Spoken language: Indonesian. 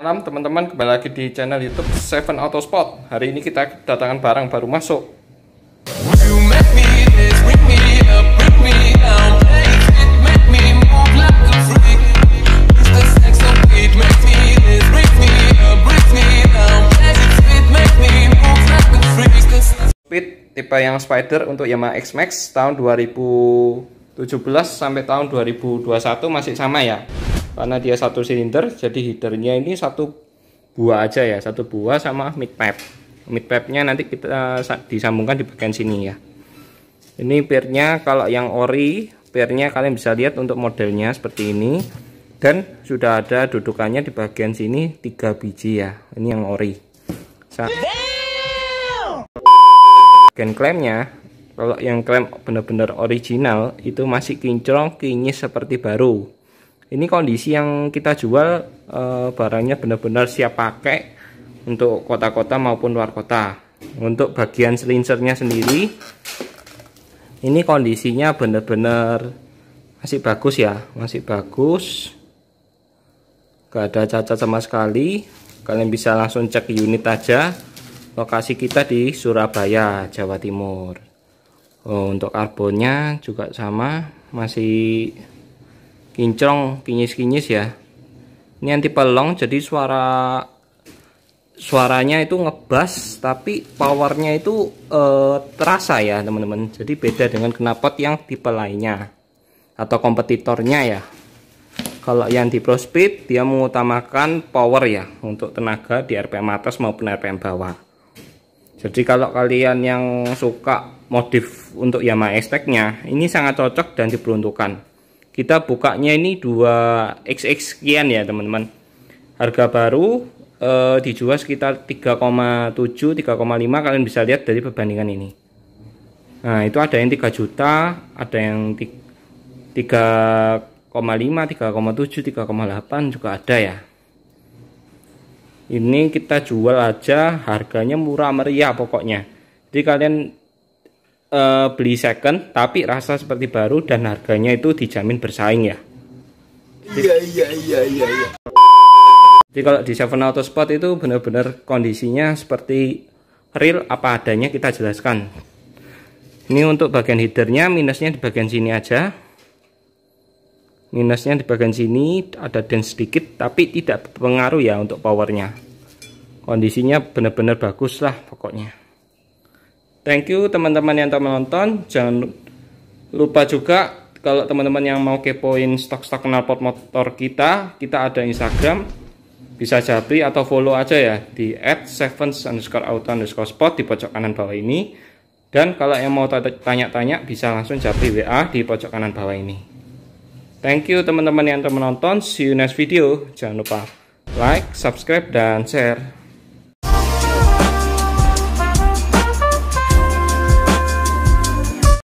Malam teman-teman kembali lagi di channel YouTube Seven Auto Autospot. Hari ini kita kedatangan barang baru masuk. Speed tipe yang Spider untuk Yamaha X Max tahun 2017 sampai tahun 2021 masih sama ya karena dia satu silinder jadi headernya ini satu buah aja ya satu buah sama mid pipe mid pipe nya nanti kita eh, disambungkan di bagian sini ya ini peernya kalau yang ori peernya kalian bisa lihat untuk modelnya seperti ini dan sudah ada dudukannya di bagian sini tiga biji ya ini yang ori bagian klaimnya kalau yang klaim benar-benar original itu masih kinclong kinyis seperti baru ini kondisi yang kita jual eh, barangnya benar-benar siap pakai untuk kota-kota maupun luar kota untuk bagian selinsernya sendiri ini kondisinya benar-benar masih bagus ya masih bagus gak ada cacat sama sekali kalian bisa langsung cek unit aja lokasi kita di Surabaya Jawa Timur oh, untuk karbonnya juga sama masih kinclong kinyis-kinyis ya ini anti pelong jadi suara suaranya itu ngebas tapi powernya itu eh, terasa ya teman-teman jadi beda dengan knalpot yang tipe lainnya atau kompetitornya ya kalau yang di speed, dia mengutamakan power ya untuk tenaga di RPM atas maupun RPM bawah jadi kalau kalian yang suka modif untuk Yamaha nya ini sangat cocok dan diperuntukkan kita bukanya ini 2xx sekian ya teman-teman harga baru eh, dijual sekitar 3,7 3,5 kalian bisa lihat dari perbandingan ini nah itu ada yang 3 juta ada yang 3,5 3,7 3,8 juga ada ya ini kita jual aja harganya murah meriah pokoknya jadi kalian uh, beli second tapi rasa seperti baru dan harganya itu dijamin bersaing ya. Iya iya iya iya iya. Jadi kalau di Seven Auto Spot itu benar-benar kondisinya seperti real apa adanya kita jelaskan. Ini untuk bagian headernya minusnya di bagian sini aja. Minusnya di bagian sini ada dance sedikit tapi tidak pengaruh ya untuk powernya. Kondisinya benar-benar bagus lah pokoknya. Thank you teman-teman yang telah menonton. Jangan lupa juga kalau teman-teman yang mau kepoin stok-stok knalpot motor kita, kita ada Instagram. Bisa jadi atau follow aja ya di at sevens underscore auto underscore spot di pojok kanan bawah ini. Dan kalau yang mau tanya-tanya bisa langsung jadi WA di pojok kanan bawah ini. Thank you teman-teman yang telah menonton. See you next video. Jangan lupa like, subscribe, dan share.